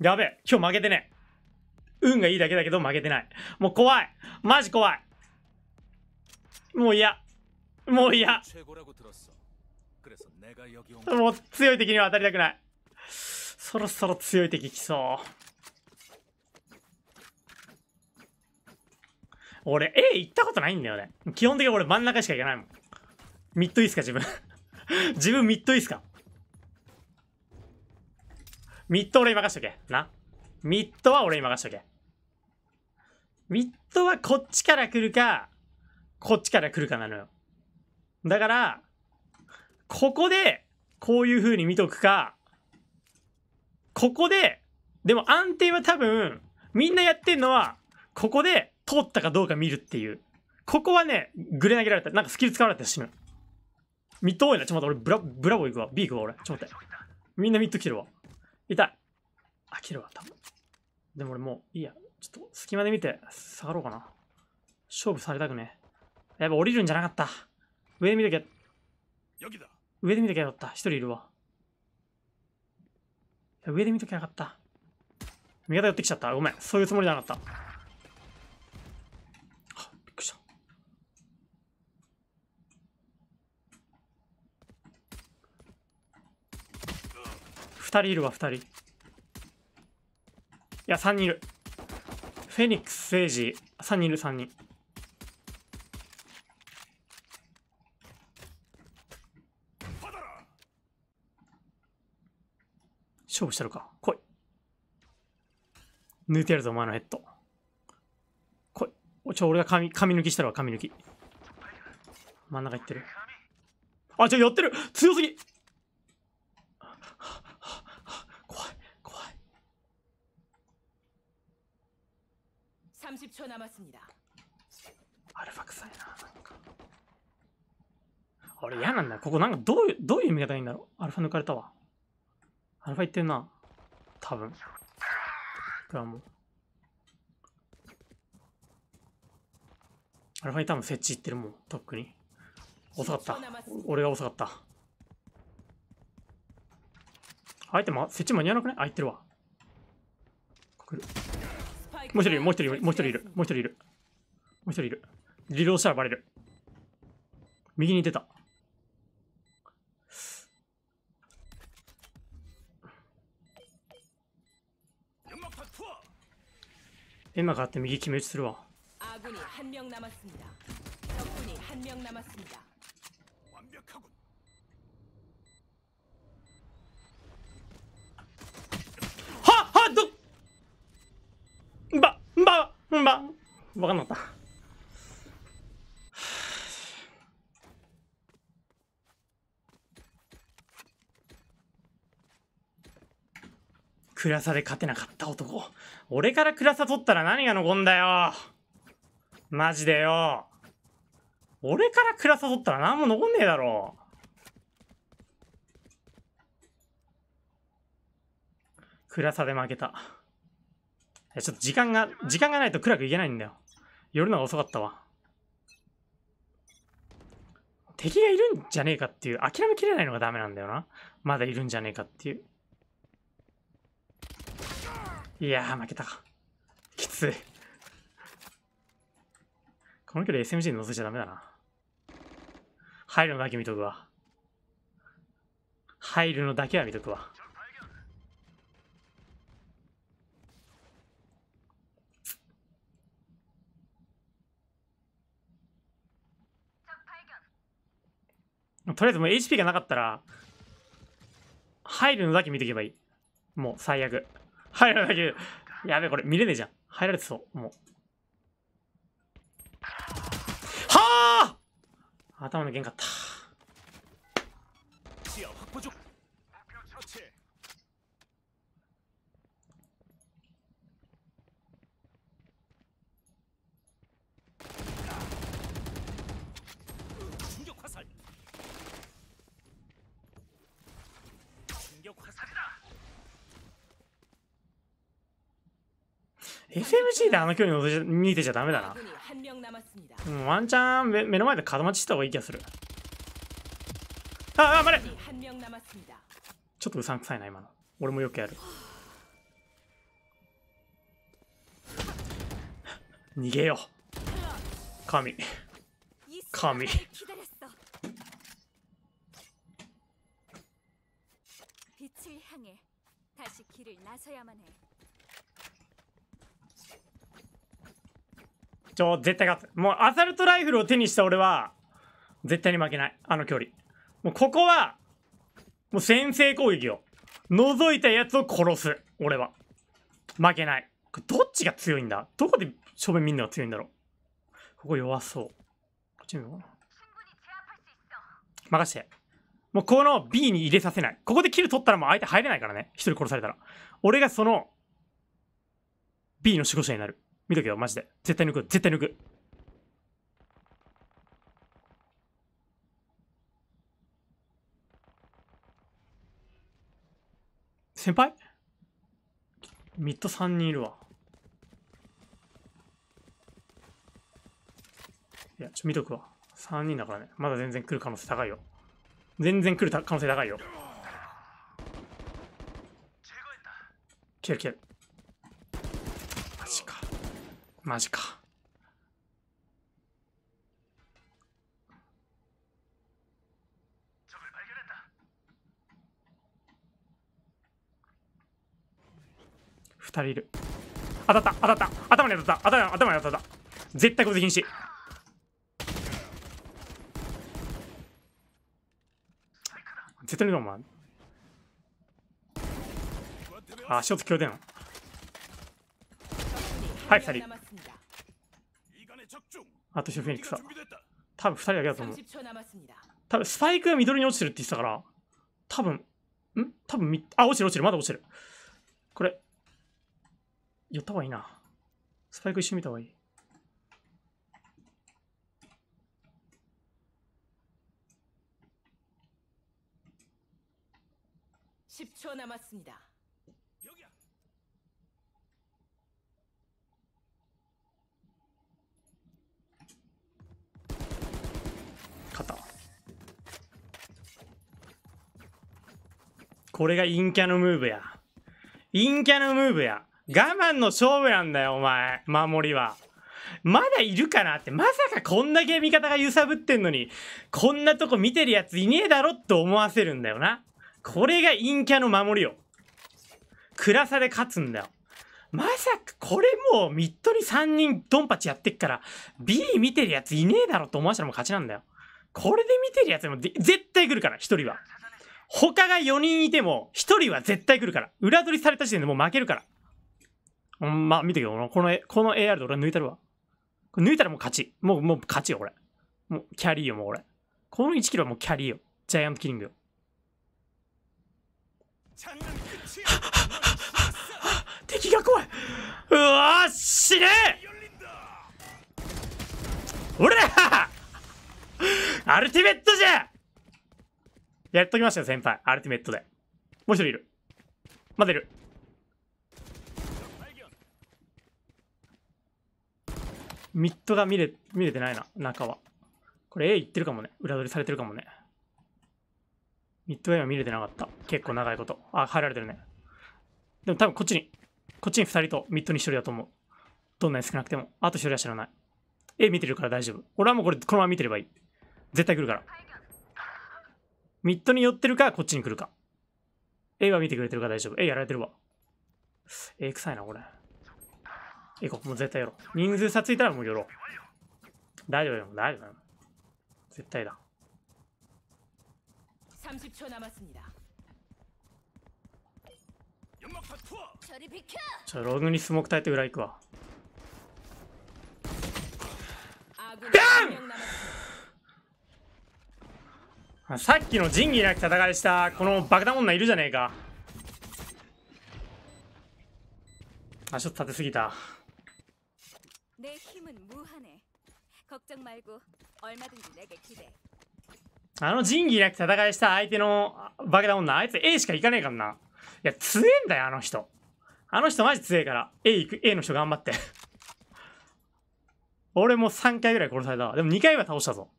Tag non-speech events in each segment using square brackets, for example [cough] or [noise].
やべえ、今日負けてね運がいいだけだけど負けてない。もう怖いマジ怖いもう嫌もう嫌もう強い敵には当たりたくない。そろそろ強い敵来そう。俺、A 行ったことないんだよね。基本的に俺真ん中しか行かないもん。ミッドいいっすか自分 [laughs] 自分ミッドいいっすかミッド俺に任しとけ。な。ミッドは俺に任しとけ。ミッドはこっちから来るか、こっちから来るかなのよ。だから、ここで、こういう風に見とくか、ここで、でも安定は多分、みんなやってんのは、ここで通ったかどうか見るっていう。ここはね、ぐれ投げられた。なんかスキル使われたら死ぬ。ミッド多いな。ちょっと待って、俺ブラ、ブラボー行くわ。B 行くわ、俺。ちょっと待って。みんなミッド来てるわ。痛い飽きるわ、多分。でも俺もういいや。ちょっと隙間で見て下がろうかな。勝負されたくね。やっぱ降りるんじゃなかった。上で見とけ。上で見とけよかった。一人いるわ。上で見とけなかった。味方寄ってきちゃった。ごめん。そういうつもりじゃなかった。人いるわ、2人。いや、3人いる。フェニックス、セ治ジ、3人いる、3人。勝負したのか来い抜いてやるぞお前のヘッド来いおちょ俺が髪髪抜きしたるわ髪抜き真ん中いってるあちょ寄ってる強すぎ30초남았습니다알파臭いな、なん俺嫌なんだよ。ここなんかどういう、どういう意味がないんだろうアルファ抜かれたわ。アルファいってんな。多分。これはアルファに多分設置いってるもん、とっくに。遅かった。俺が遅かった。相手も、設置間に合わなくないあ、いってるわ。こくる。もう一人いる、もう一人いる、もう一人いる、もう一人いる。もう一人いる。リローしたらバレる。右に出た。エマがあって右決め打ちするわ。うんばわかんなかった。暗さで勝てなかった男。俺から暗さ取ったら何が残んだよ。マジでよ。俺から暗さ取ったら何も残んねえだろ。暗さで負けた。ちょっと時間が、時間がないと暗くいけないんだよ。夜のが遅かったわ。敵がいるんじゃねえかっていう、諦めきれないのがダメなんだよな。まだいるんじゃねえかっていう。いやー、負けたか。きつい。この距離 SMG に乗せちゃダメだな。入るのだけ見とくわ。入るのだけは見とくわ。とりあえずもう HP がなかったら、入るのだけ見ていけばいい。もう最悪。入るのだけ。やべこれ見れねえじゃん。入られてそう。もう。はあ頭のんかった。であの距離の見てちゃダメだな。うん、ワンチャン目目の前で角待ちした方がいい気がする。ああ、待れちょっとうさんくさいな、今の。俺もよくやる。逃げよう。神。神。빛을향해다시길을나서야만해ちょ、絶対勝つ。もうアサルトライフルを手にした俺は、絶対に負けない。あの距離。もうここは、もう先制攻撃を。覗いたやつを殺す。俺は。負けない。これどっちが強いんだどこで正面みんなが強いんだろうここ弱そう。こっち見ようかな。任して。もうこの B に入れさせない。ここでキル取ったらもう相手入れないからね。一人殺されたら。俺がその B の守護者になる。見とけよ、マジで。絶対抜く、絶対抜く。先輩ミッド3人いるわ。いや、ちょ、見とくわ。3人だからね。まだ全然来る可能性高いよ。全然来る可能性高いよ。来てる来る。マジか。二人いる当たった当たった頭に当たった頭に頭に当たった絶対これ禁止絶対にお前あ足音強だよはい2人あと一緒フェニックスだ多分2人だけだと思う多分スパイクが緑に落ちてるって言ってたから多分ん多分みあ落ちる落ちるまだ落ちてるこれ寄った方がいいなスパイク一緒見た方がいい10초남았습니다これが陰キャのムーブや。陰キャのムーブや。我慢の勝負なんだよ、お前。守りは。まだいるかなって、まさかこんだけ味方が揺さぶってんのに、こんなとこ見てるやついねえだろって思わせるんだよな。これが陰キャの守りよ。暗さで勝つんだよ。まさか、これもうミッドに3人ドンパチやってっから、B 見てるやついねえだろって思わせたらもう勝ちなんだよ。これで見てるやつも絶対来るから、1人は。他が4人いても、1人は絶対来るから。裏取りされた時点でもう負けるから。うん、まあ、見てけど、この、この AR で俺は抜いたるわ。抜いたらもう勝ち。もう、もう勝ちよ、これ。もう、キャリーよ、もう俺。この1キロはもうキャリーよ。ジャイアントキリングよ。敵が怖いうわー死ねえ俺らアルティメットじゃやっときましたよ、先輩。アルティメットで。もう一人いる。待てる。ミッドが見れ、見れてないな、中は。これ A 行ってるかもね。裏取りされてるかもね。ミッド A は見れてなかった。結構長いこと。あ、入られてるね。でも多分こっちに、こっちに2人とミッドに1人だと思う。どんなに少なくても。あと1人は知らない。A 見てるから大丈夫。俺はもうこれ、このまま見てればいい。絶対来るから。ミッドに寄ってるか、こっちに来るか。A は見てくれてるか大丈夫。A やられてるわ。A 臭いな、これ。A ここもう絶対やろう。人数差ついたらもう寄ろう。大丈夫よ、大丈夫よ。絶対だ。ちょ、ログにスモーク耐えて裏行くわ。ダンさっきの仁義なき戦いしたこの爆弾女いるじゃねえかあちょっと立てすぎたあの仁義なき戦いした相手の爆弾女あいつ A しか行かねえからないや強えんだよあの人あの人マジ強えから A 行く A の人頑張って俺も3回ぐらい殺されたでも2回は倒したぞ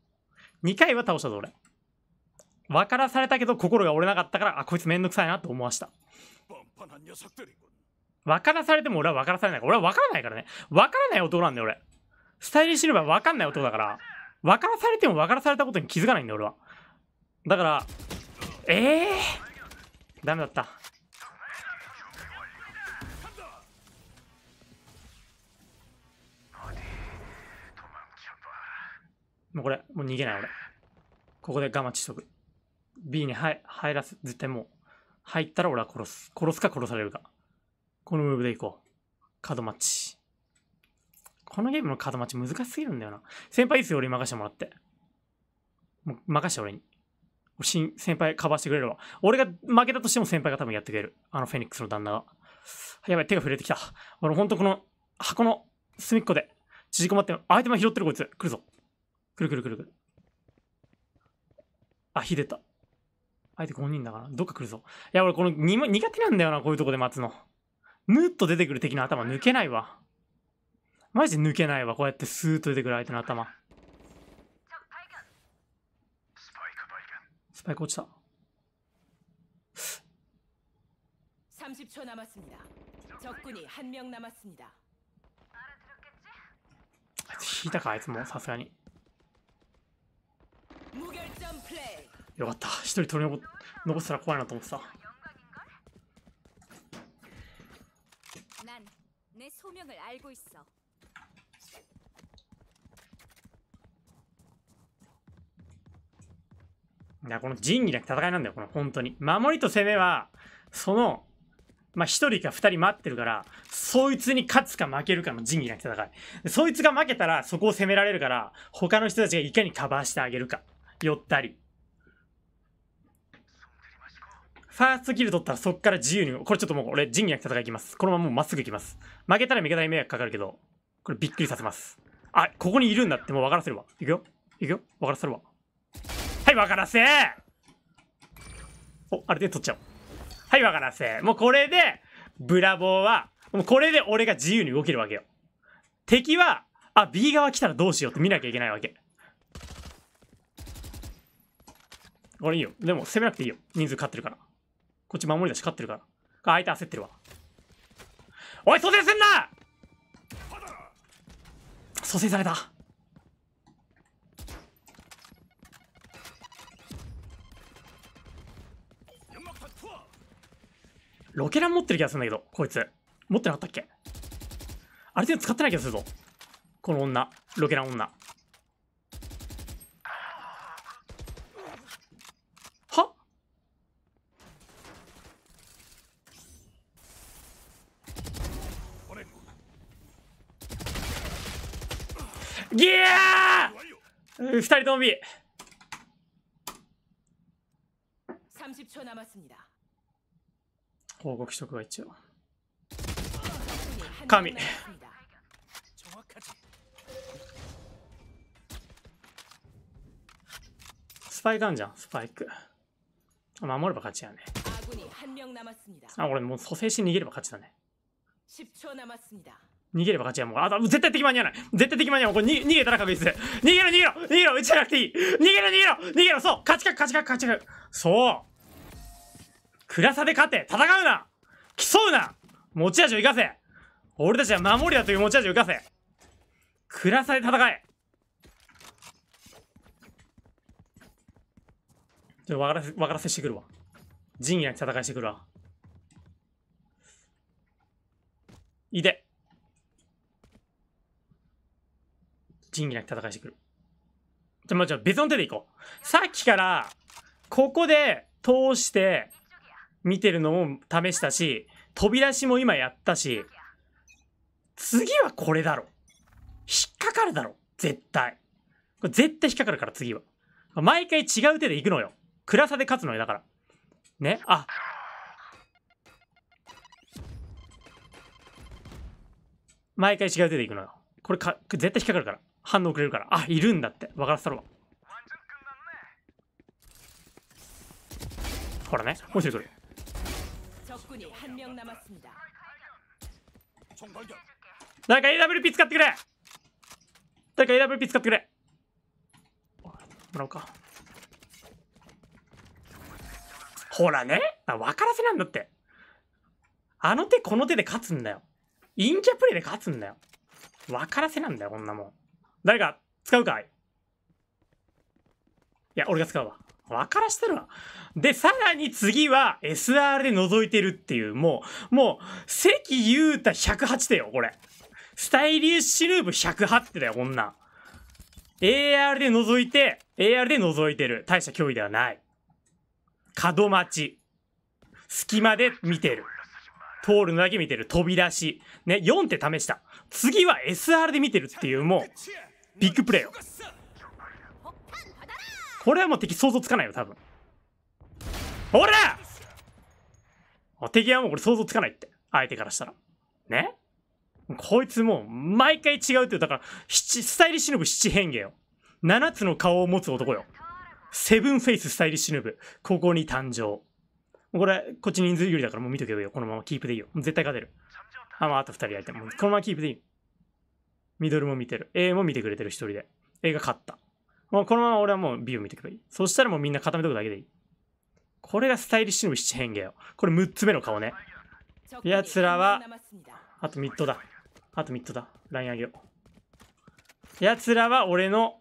2回は倒したぞ俺分からされたけど心が折れなかったからあこいつめんどくさいなと思わした分からされても俺は分からされない俺は分からないからね分からない男なんだよ俺スタイリッシュルバ分かんない男だから分からされても分からされたことに気づかないんだよ俺はだからええー、ダメだったもうこれもう逃げない俺ここで我慢しとく B に入入らせても、入ったら俺は殺す。殺すか殺されるか。このムーブでいこう。角待ち。このゲームの角待ち難しすぎるんだよな。先輩いいっすよ、俺に任せてもらって。もう任して俺に。新先輩カバーしてくれるわ。俺が負けたとしても先輩が多分やってくれる。あのフェニックスの旦那が。やばい、手が触れてきた。俺ほんとこの箱の隅っこで縮こまって、相手も拾ってるこいつ。来るぞ。来る来る来る来る。あ、火出た。相手5人だから、どっか来るぞ。いや、俺このに苦手なんだよな、こういうとこで待つの。ぬっと出てくる敵の頭抜けないわ。マジ抜けないわ、こうやってスーッと出てくる相手の頭。スパイク落ちた。30초남았습니다적군이한명남았습니다히다가아이스뭐사스라니무결점플레이よかった。一人取り残したら怖いなと思ってた。내소この仁義なき戦いなんだよ、この本当に。守りと攻めは、その、まあ、1人か2人待ってるから、そいつに勝つか負けるかの仁義なき戦い。そいつが負けたら、そこを攻められるから、他の人たちがいかにカバーしてあげるか。寄ったり、ファーストキル取ったらそっから自由に、これちょっともう俺、仁義なく戦いいきます。このままもうまっすぐいきます。負けたら味方に迷惑かかるけど、これびっくりさせます。あ、ここにいるんだってもう分からせるわ。いくよ。いくよ。分からせるわ。はい、分からせお、あれで取っちゃおう。はい、分からせもうこれで、ブラボーは、もうこれで俺が自由に動けるわけよ。敵は、あ、B 側来たらどうしようって見なきゃいけないわけ。これいいよ。でも攻めなくていいよ。人数勝ってるから。こっち守りだし勝ってるから。相手焦ってるわ。おい、蘇生すんな蘇生された。ロケラン持ってる気がするんだけど、こいつ。持ってなかったっけあれ全度使ってない気がするぞ。この女。ロケラン女。2人とも B 30초남았습니다報告しとくわ一応감히정확하지スパイガンじゃんスパイク守れば勝ちやね아군이한명남았습니다아俺もう蘇生し逃げれば勝ちだね10초남았습니다逃げれば勝ちやもう。あと、絶対敵間に合わない。絶対敵間に合わない。これ逃げたら確実で。逃げろ、逃げろ、逃げろ、撃ちじゃなくていい。逃げろ、逃げろ、逃げろ、そう、勝ちか、勝ちか、勝ちか。そう。暗さで勝て、戦うな。競うな。持ち味を生かせ。俺たちは守りだという持ち味を生かせ。暗さで戦え。ちょっと分からせ、分からせしてくるわ。陣屋に戦いしてくるわ。いで。仁義なき戦いしてくる。じゃ、まあ、じゃ別の手でいこう。さっきから、ここで通して見てるのも試したし、飛び出しも今やったし、次はこれだろ。引っかかるだろ。絶対。これ絶対引っかかるから次は。毎回違う手で行くのよ。暗さで勝つのよ、だから。ねあ。毎回違う手で行くのよ。これか、絶対引っかかるから。反応くれるから。あ、いるんだって。分からせたるほらね、もう一人なんか AWP 使ってくれ誰か AWP 使ってくれもらおうか。ほらね、分からせなんだって。あの手この手で勝つんだよ。陰キャプレイで勝つんだよ。分からせなんだよ、こんなもん。誰か使うかいいや、俺が使うわ。分からしてるわ。で、さらに次は SR で覗いてるっていう、もう、もう、関優太108手よ、これ。スタイリッシュルーブ108手だよ、こんなん。AR で覗いて、AR で覗いてる。大した脅威ではない。角待ち。隙間で見てる。通るのだけ見てる。飛び出し。ね、4手試した。次は SR で見てるっていう、もう。ビッグプレイよこれはもう敵想像つかないよ多分ほら敵はもう俺想像つかないって相手からしたらねこいつもう毎回違うってだから七スタイリッシュのブ七変化よ7つの顔を持つ男よセブンフェイススタイリッシュのブここに誕生これこっち人数有利だからもう見とけばいいよこのままキープでいいよ絶対勝てるあまああと2人相手もこのままキープでいいミドルも見てる。A も見てくれてる、一人で。A が勝った。もうこのまま俺はもう B を見てくればいい。そしたらもうみんな固めとくだけでいい。これがスタイリッシュの七変化よ。これ6つ目の顔ね。奴らは、あとミッドだ。あとミッドだ。ライン上げよう。奴らは俺の、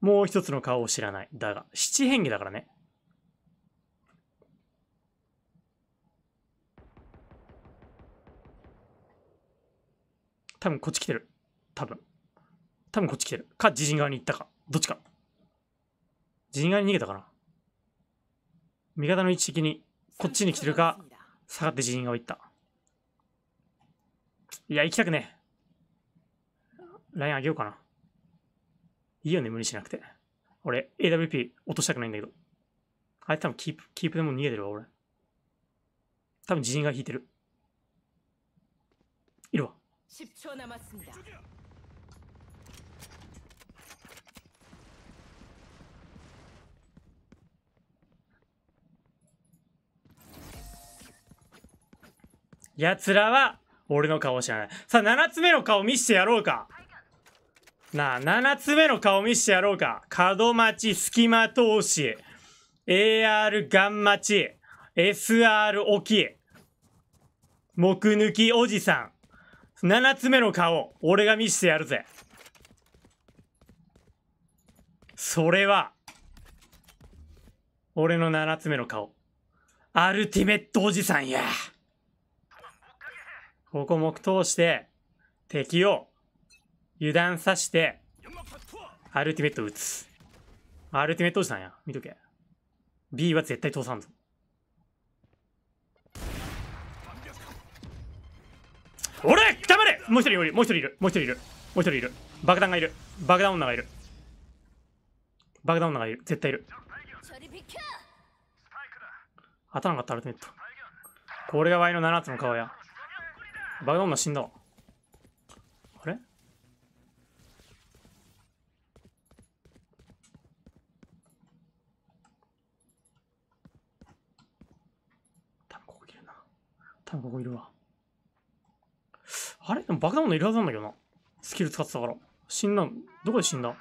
もう一つの顔を知らない。だが、七変化だからね。多分こっち来てる。多分。多分こっち来てる。か、自陣側に行ったか。どっちか。自陣側に逃げたかな。味方の位置的に、こっちに来てるか、下がって自陣側行った。いや、行きたくねライン上げようかな。いいよね、無理しなくて。俺、AWP 落としたくないんだけど。あれ多分キープ、キープでも逃げてるわ、俺。多分自陣が引いてる。10초남았습니다奴らは俺の顔を知らない。さあ、7つ目の顔見してやろうか。なあ、7つ目の顔見してやろうか。角待ち、隙間投資、AR ガン待ち、SR 置き、木抜きおじさん。7つ目の顔、俺が見してやるぜ。それは、俺の7つ目の顔、アルティメットおじさんや。ここ黙通して、敵を油断さして、アルティメット撃つ。アルティメットおじさんや。見とけ。B は絶対通さんぞ。俺れ黙れもう一人いるもう一人いるもう一人いるもう一人いる爆弾がいる爆弾女がいる爆弾女がいる絶対いる当たらなかったアルティメットこれがワイの7つの顔や爆弾女死んだわあれ多んここいるな多分ここいるわあれでもバカものいるはずなんだけどな。スキル使ってたから。死んだどこで死んだ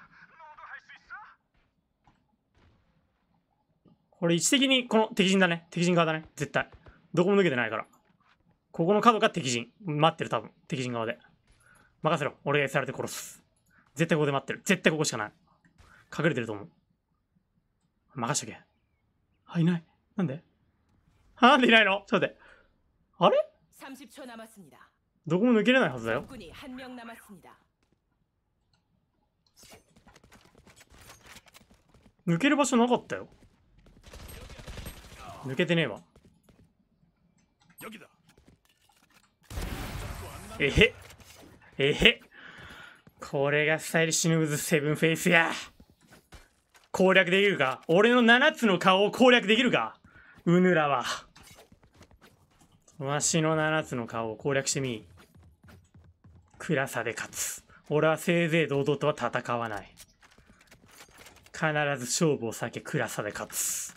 これ位置的にこの敵陣だね。敵陣側だね。絶対。どこも抜けてないから。ここの角が敵陣。待ってる多分。敵陣側で。任せろ。俺がやられて殺す。絶対ここで待ってる。絶対ここしかない。隠れてると思う。任しとけ。あ、いない。なんであ、なんでいないのちょっと待って。あれどこも抜けれないはずだよ抜ける場所なかったよ抜けてねえわえへえへこれがスタイリッシュヌーズセブンフェイスや攻略できるか俺の7つの顔を攻略できるかうぬらはわしの7つの顔を攻略してみ暗さで勝つ。俺はせいぜい堂々とは戦わない。必ず勝負を避け暗さで勝つ。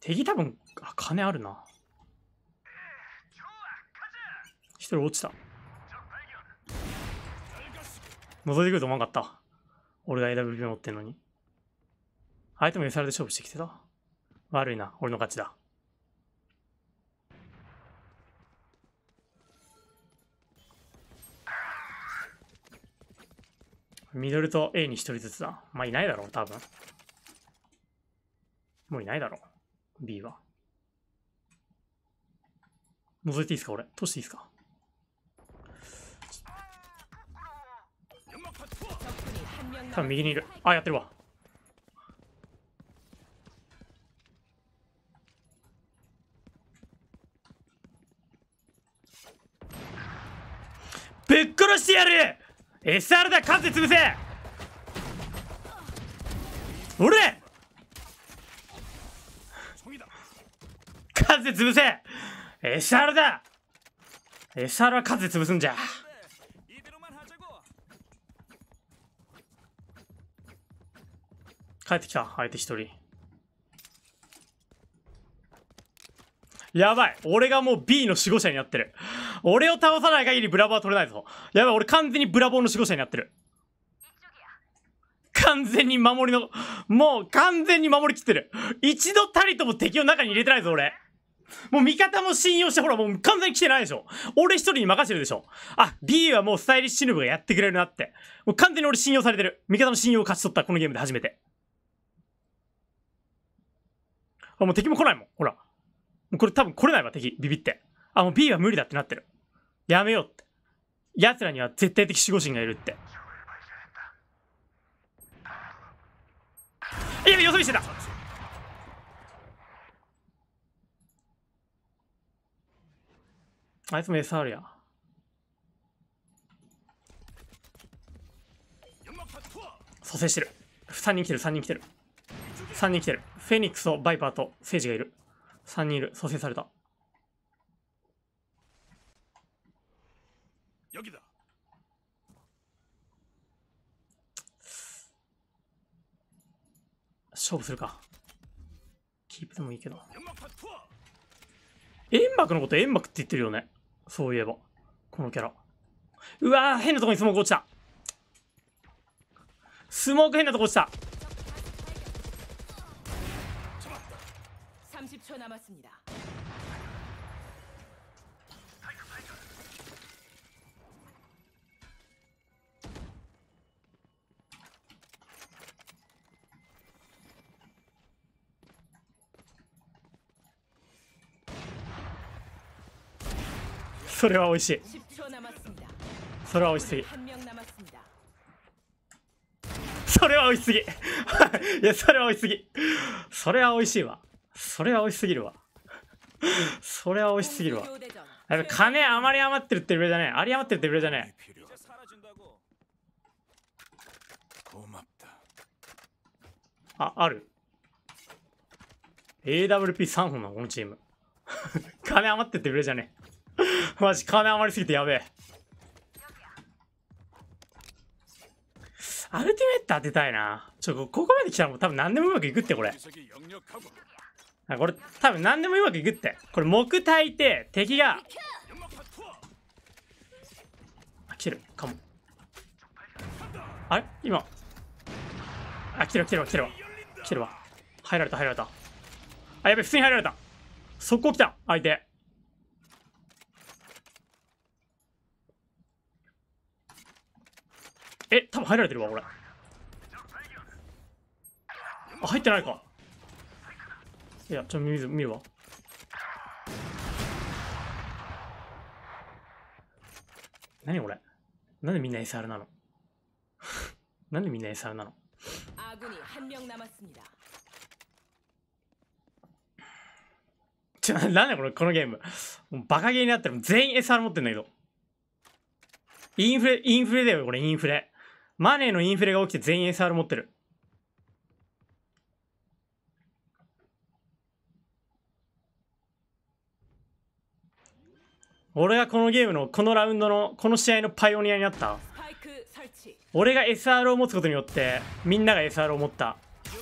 敵多分、あ、金あるな。一人落ちた。覗いてくると思わんかった。俺が AWP 持ってんのに。相手もされで勝負してきてた。悪いな、俺の勝ちだ。ミドルと A に一人ずつだ。まあ、いないだろう、多分。もういないだろう。B は。覗いていいですか、俺。通していいですか。多分右にいるあやってるわぶっ殺してやる SR だ数で潰せ俺数で潰せ SR だ SR は数で潰すんじゃ帰ってきた相手一人やばい俺がもう B の守護者になってる俺を倒さない限りブラボーは取れないぞやばい俺完全にブラボーの守護者になってる完全に守りのもう完全に守りきってる一度たりとも敵を中に入れてないぞ俺もう味方も信用して、ほら、もう完全に来てないでしょ。俺一人に任せてるでしょ。あ、B はもうスタイリッシュヌブがやってくれるなって。もう完全に俺信用されてる。味方の信用を勝ち取った、このゲームで初めて。あ、もう敵も来ないもん。ほら。これ多分来れないわ、敵。ビビって。あ、もう B は無理だってなってる。やめようって。奴らには絶対的守護神がいるって。いや、よそ見してたあいつも餌あるや。蘇生してる。3人来てる、3人来てる。3人来てる。フェニックスとバイパーとセイジがいる。3人いる。蘇生された。よきだ。勝負するか。キープでもいいけど。煙幕のこと煙幕って言ってるよね。そういえば。このキャラ。うわ変なとこにスモーク落ちた。スモーク変なとこ落ちた。5초남았습니다それは美味しい。それは美味しい。それは美味しいそれは美味しい。それは美味しいわ。[laughs] それは美味しすぎるわそれは美味しすぎるわや金あまり余ってるってレベルじゃねえあり余ってるってレベルじゃねえあある AWP3 本なのこのチーム [laughs] 金余ってってレれじゃねえマジ金余りすぎてやべえアルティメット当てたいなちょっとここまで来たらもう多分何でもうまくいくってこれこれ多分何でもうまくいくってこれ木焚いて敵があ来てるかもあれ今あ来てる来てる来てるわ来てるわ入られた入られたあやべ普通に入られた速攻来た相手え多分入られてるわ俺あ入ってないかいや、ちょ、見る、見るわ。何これなんでみんな SR なの [laughs] なんでみんな SR なのちょ、なんだこれ、このゲーム。もうバカゲーになってる。全員 SR 持ってんだけど。インフレ、インフレだよ、これ、インフレ。マネーのインフレが起きて全員 SR 持ってる。俺がこのゲームのこのラウンドのこの試合のパイオニアになった俺が SR を持つことによってみんなが SR を持った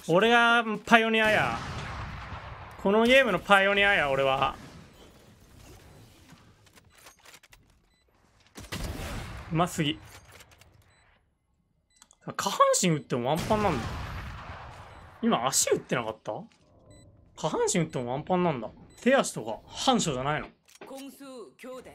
俺がパイオニアやこのゲームのパイオニアや俺はうますぎ下半身打ってもワンパンなんだ今足打ってなかった下半身打ってもワンパンなんだ手足とか反射じゃないの兄弟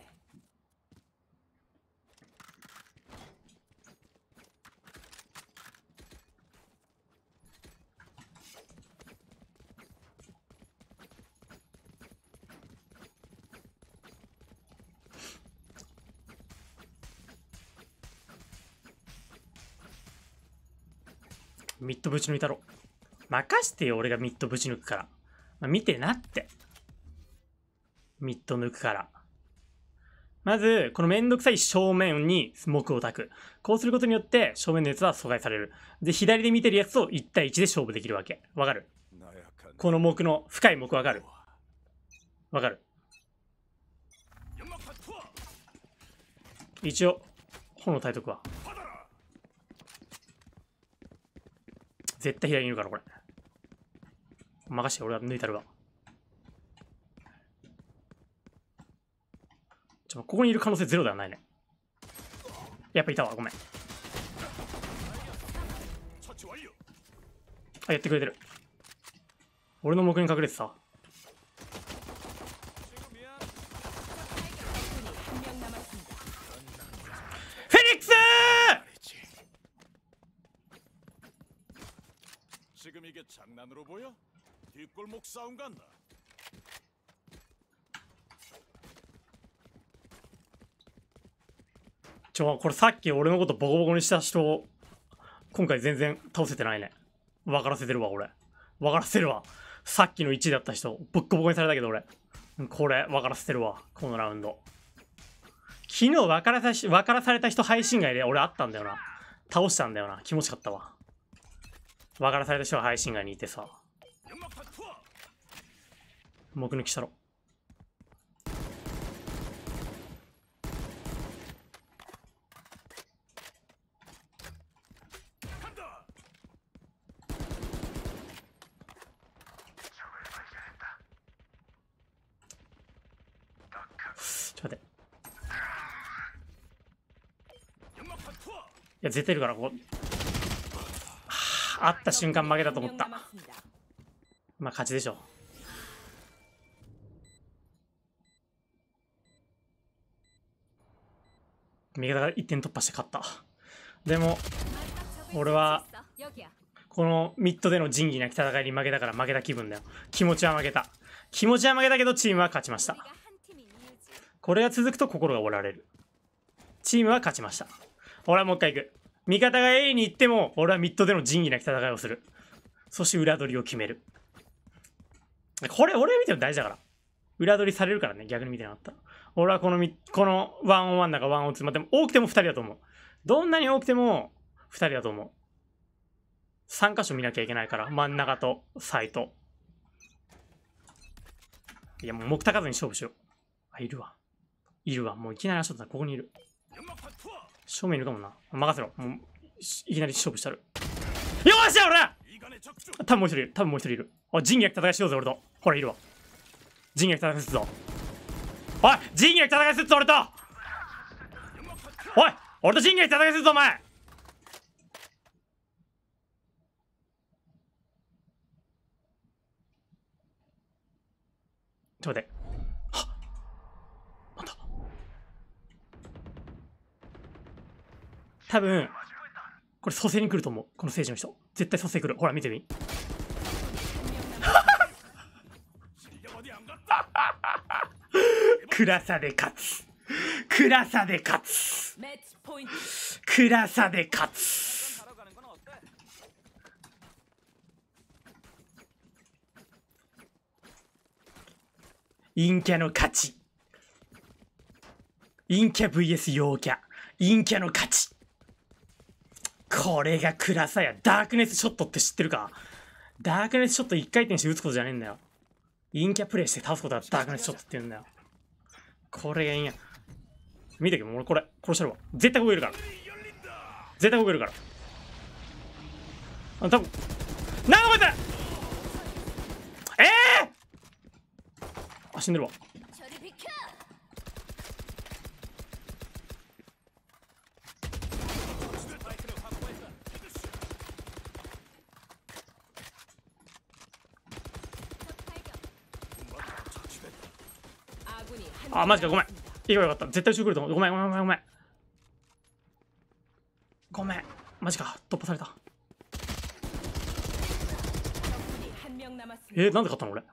ミッドぶち抜いたろ任してよ俺がミッドぶち抜くから、まあ、見てなってミッド抜くからまず、このめんどくさい正面にスモークを焚く。こうすることによって正面のやつは阻害される。で、左で見てるやつと1対1で勝負できるわけ。わかるこの木の、深い木わかるわかる一応、炎耐えとくわ。絶対左にいるから、これ。任して俺は抜いたるわ。ちょっとここにいる可能性ゼロではないね。やっぱいたわ、ごめん。あ、やってくれてる。俺の目に隠れてさ。フェリックスちょ、これさっき俺のことボコボコにした人、今回全然倒せてないね。分からせてるわ、俺。分からせるわ。さっきの1位だった人、ボッコボコにされたけど俺。これ、分からせてるわ、このラウンド。昨日分からさし、分からされた人配信外で俺あったんだよな。倒したんだよな。気持ちかったわ。分からされた人は配信外にいてさ。目抜きしたろ。絶対いるからここあった瞬間負けたと思ったまあ勝ちでしょう味方が1点突破して勝ったでも俺はこのミッドでの仁義なき戦いに負けたから負けた気分だよ気持ちは負けた気持ちは負けたけどチームは勝ちましたこれが続くと心が折られるチームは勝ちました俺はもう一回行く味方が A に行っても、俺はミッドでの仁義なき戦いをする。そして裏取りを決める。これ、俺が見ても大事だから。裏取りされるからね、逆に見てなかった俺はこの、このワンオンワンだかワンオンツー、まあ、でも多くても2人だと思う。どんなに多くても2人だと思う。3箇所見なきゃいけないから、真ん中とサイト。いや、もう目高ずに勝負しよう。あ、いるわ。いるわ。もういきなり足だったここにいる。正面いるかもな。任せろ。もう、いきなり勝負したる。よっしゃ、俺ら多分もう一人いる。多分もう一人いる。おい、人脈戦いしようぜ、俺と。ほら、いるわ。人脈戦いするぞ。おい、人脈戦いするぞ、俺とおい、俺と人脈戦いするぞ、お前ちょっと待って。多分、これ蘇生に来ると思う。この政治の人。絶対蘇生来る。ほら、見てみ。[laughs] 暗さで勝つ。暗さで勝つ。暗さで勝つ。陰キャの勝ち。陰キャ VS 陽キャ。陰キャの勝ち。これが暗さや。ダークネスショットって知ってるかダークネスショット一回転して打つことじゃねえんだよ。陰キャプレイして倒すことはダークネスショットって言うんだよ。これがいいんや。見てけど、俺これ、殺してるわ。絶対ここるから。絶対ここるから。あ、多分なんだこいつえぇ、ー、あ、死んでるわ。あ、マジか、ごめん。いけよかった。絶対後ろ来ると思う。ごめん、ごめん、ごめん、ごめん。ごめん。マジか、突破された。えー、なんで勝ったの俺。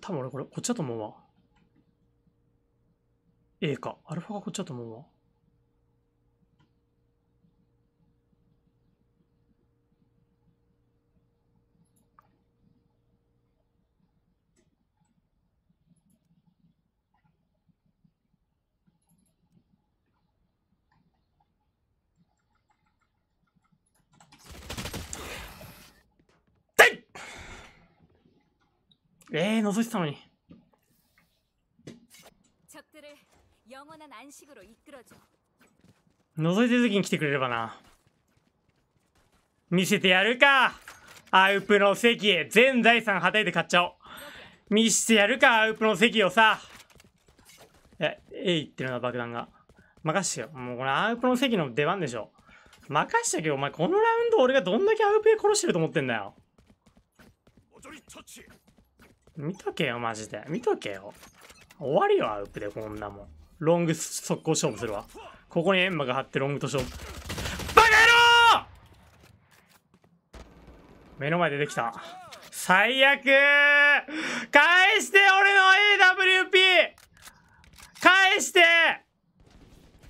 多分俺これ、こっちだと思うわ。A か。アルファがこっちだと思うわ。えー、覗いてたのに。覗いてる時に来てくれればな。見せてやるかアウプの席へ全財産はたいて買っちゃおう。見せてやるかアウプの席をさ。え、えいってるな、爆弾が。任してよ。もうこれアウプの席の出番でしょ。任してけど、お前このラウンド俺がどんだけアウプへ殺してると思ってんだよ。見とけよ、マジで。見とけよ。終わりよ、アウプでこんなもん。ロング速攻勝負するわ。ここにエンマが張ってロングと勝負。バカ野郎目の前出てきた。最悪返して俺の AWP! 返して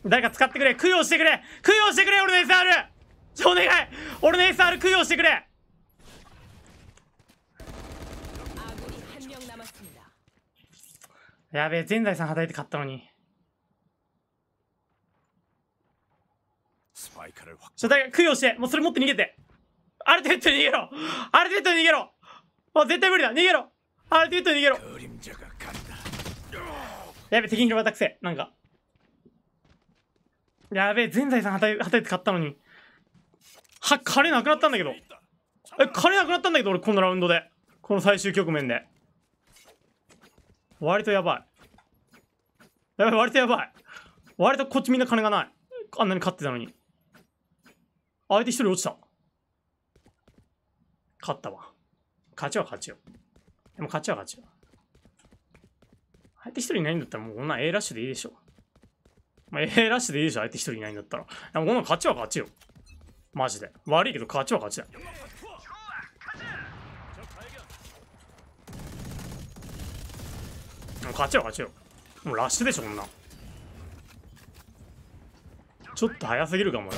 誰か使ってくれ供養してくれ供養してくれ俺の SR! お願い俺の SR 供養してくれやべえ、全財産はたいて買ったのに。初代が供養して、もうそれ持って逃げて。アルティメットに逃げろアルティメットに逃げろもう絶対無理だ逃げろアルティメットに逃げろやべえ、敵に広またくせ。なんか。やべえ、全財産はたいはたいて買ったのに。は、金なくなったんだけど。え、金なくなったんだけど、俺、このラウンドで。この最終局面で。割とやばい。やばい、割とやばい。割とこっちみんな金がない。あんなに買ってたのに。相手一人落ちた。勝ったわ。勝ちは勝ちよ。でも勝ちは勝ちよ。相手一人いないんだったらもうこんな A ラッシュでいいでしょ。まあ、A ラッシュでいいでしょ、相手一人いないんだったら。でもこんな勝ちは勝ちよ。マジで。悪いけど勝ちは勝ちだ。勝ちよ勝ちよもうラッシュでしょこんなちょっと早すぎるかもよ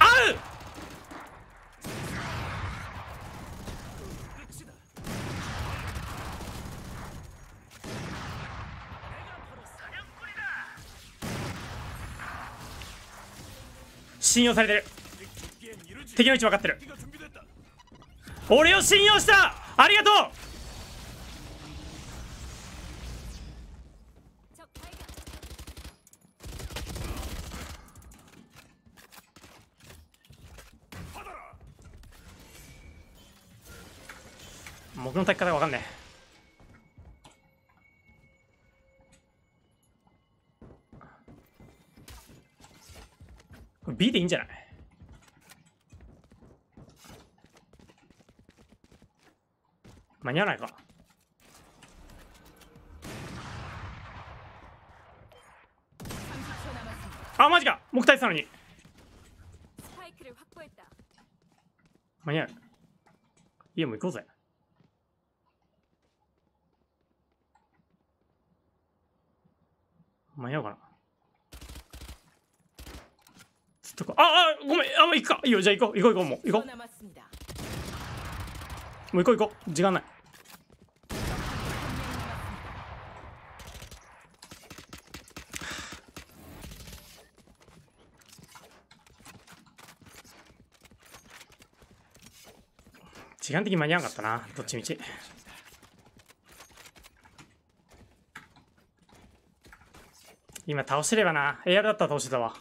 あう信用されてる敵の位置分かってる俺を信用したありがとうの炊き方が分かんねえこれ B でいいんじゃない間に合わないかあマジか木体したのに間に合う家も行こうぜ間に合うかなっとこああごめんあもう行くかいいよじゃあ行こう行こう行こうもう行こうもう行こう行こう時間ない時間的に間に合わなかったなどっちみち今倒せればな。エアだったら倒してたわ。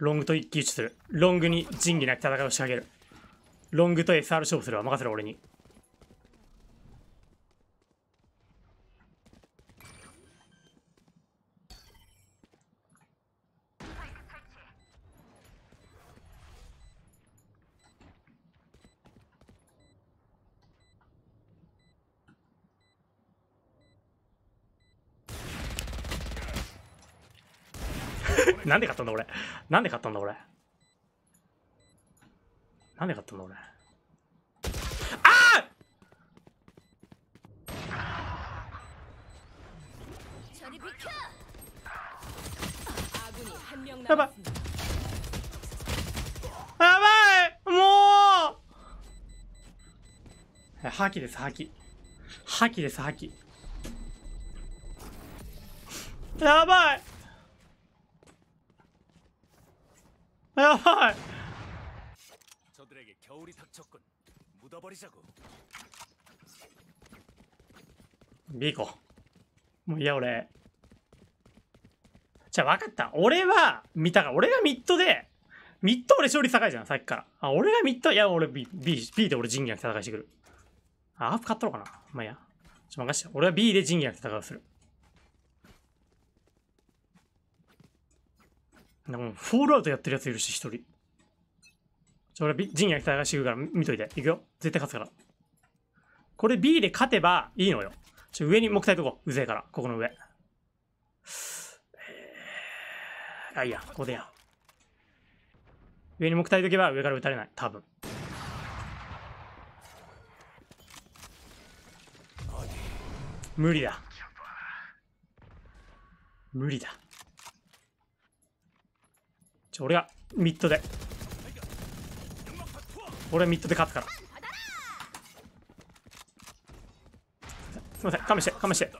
ロングと一騎打ちする。ロングに仁義なき戦いを仕掛ける。ロングと SR 勝負するわ。任せろ、俺に。なんで買ったんだ俺。なんで買ったんだ俺。なんで買ったんだ俺。やばいやばいもう破棄です破棄破棄です破棄やばいやばいビーコもういや俺じゃあ分かった俺は見たか俺がミッドでミッド俺勝率高いじゃんさっきからあ俺がミッドいや俺 B, B, B で俺仁義な戦いしてくるあアーフ買ったのかなまあいやちょ任して俺は B で仁義な戦いをするでも、フォールアウトやってるやついるし、一人。ちょ、俺、陣役探してくから見といて。いくよ。絶対勝つから。これ B で勝てばいいのよ。ちょ、上に木体とこう。うぜえから。ここの上。えー、あ、いや、ここでや。上に木体とけば上から撃たれない。多分。無理だ。無理だ。ちょ俺がミッドで俺ミッドで勝つからすいません勘弁して勘弁して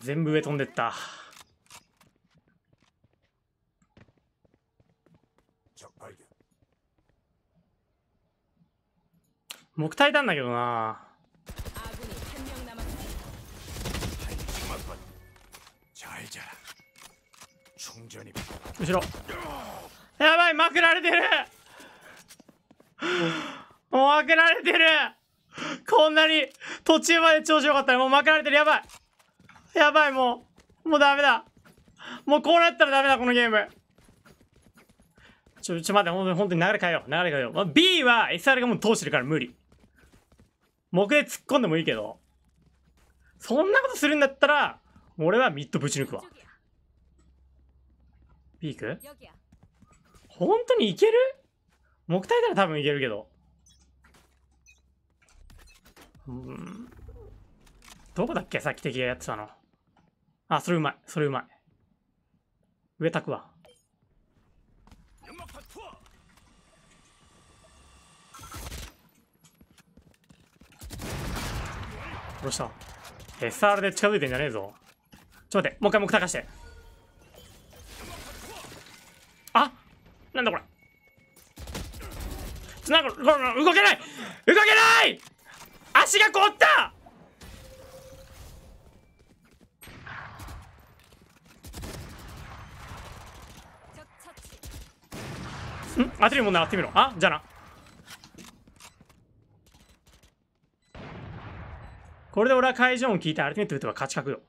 全部上飛んでった木体なんだけどな後ろやばいまくられてるもうまくられてるこんなに途中まで調子よかったらもうまくられてるやばいやばいもうもうダメだもうこうなったらダメだこのゲームちょ、ちょ、待って、ほんとに、本当に流れ変えよう。流れ変えよう。まあ、B は SR がもう通してるから無理。木で突っ込んでもいいけど。そんなことするんだったら、俺はミッドぶち抜くわ。ピーク本当にいける木体なら多分いけるけど。うん。どこだっけさっき敵がやってたの。あ、それうまい。それうまい。上炊くわ。どうした。SR で近づいてんじゃねえぞ。ちょっと待って、もう一回目貸して。なんだこれつながる動けない動けない足が凍ったん当てるもんな当てみろあじゃあなこれで俺は会場を聞いてアルティメット打て勝ち確よ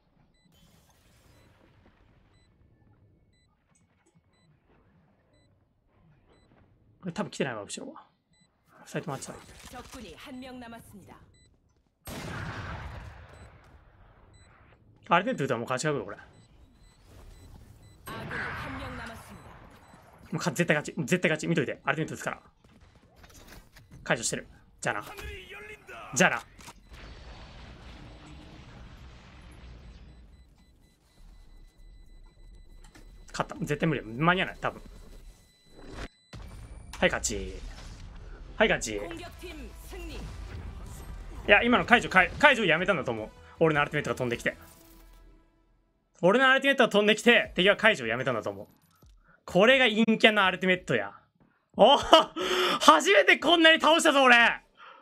多分来てないわ後ろは待ってたあれでって言うともう勝ち確これもう絶対勝ち絶対勝ち見といてあルティ打つから解除してるじゃあなじゃあな勝った絶対無理間に合わない多分はい勝ちはい勝ちいや今の解除解除やめたんだと思う俺のアルティメットが飛んできて俺のアルティメットが飛んできて敵は解除をやめたんだと思うこれが陰キャのアルティメットやお初めてこんなに倒したぞ俺